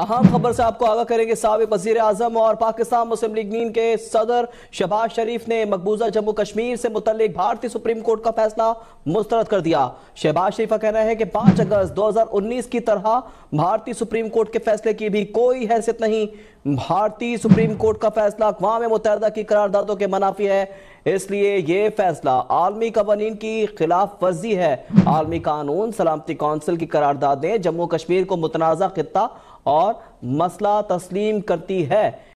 अहम खबर से आपको आगाह करेंगे सबक वजीर आजम और पाकिस्तान मुस्लिम लीग नीन के सदर शहबाज शरीफ ने मकबूजा जम्मू कश्मीर से मुतल भारतीय सुप्रीम कोर्ट का फैसला मुस्तरद कर दिया शहबाज शरीफ का कहना है कि पांच अगस्त दो हजार उन्नीस की तरह भारतीय सुप्रीम कोर्ट के फैसले की भी कोई हैसियत नहीं भारतीय सुप्रीम कोर्ट का फैसला अकवा मुतहदा की करारदादों के मनाफी है इसलिए ये फैसला आलमी कवानीन की खिलाफ वर्जी है आलमी कानून सलामती कौंसिल की करारदादें जम्मू कश्मीर को मुतनाजा खत्ता और मसला तस्लीम करती है